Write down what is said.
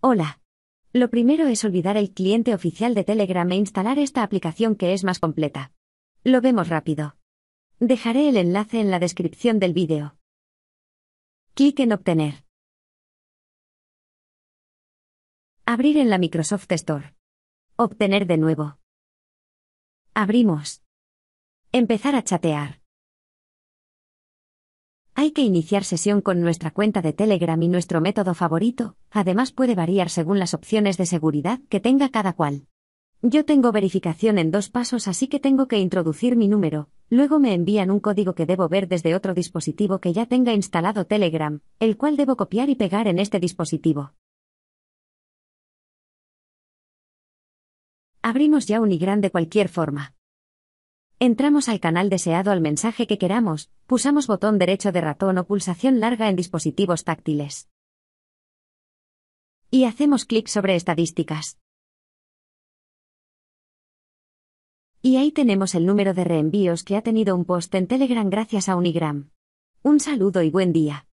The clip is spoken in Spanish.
Hola. Lo primero es olvidar el cliente oficial de Telegram e instalar esta aplicación que es más completa. Lo vemos rápido. Dejaré el enlace en la descripción del vídeo. Clic en Obtener. Abrir en la Microsoft Store. Obtener de nuevo. Abrimos. Empezar a chatear. Hay que iniciar sesión con nuestra cuenta de Telegram y nuestro método favorito, Además puede variar según las opciones de seguridad que tenga cada cual. Yo tengo verificación en dos pasos así que tengo que introducir mi número, luego me envían un código que debo ver desde otro dispositivo que ya tenga instalado Telegram, el cual debo copiar y pegar en este dispositivo. Abrimos ya Unigran de cualquier forma. Entramos al canal deseado al mensaje que queramos, pulsamos botón derecho de ratón o pulsación larga en dispositivos táctiles y hacemos clic sobre estadísticas. Y ahí tenemos el número de reenvíos que ha tenido un post en Telegram gracias a Unigram. Un saludo y buen día.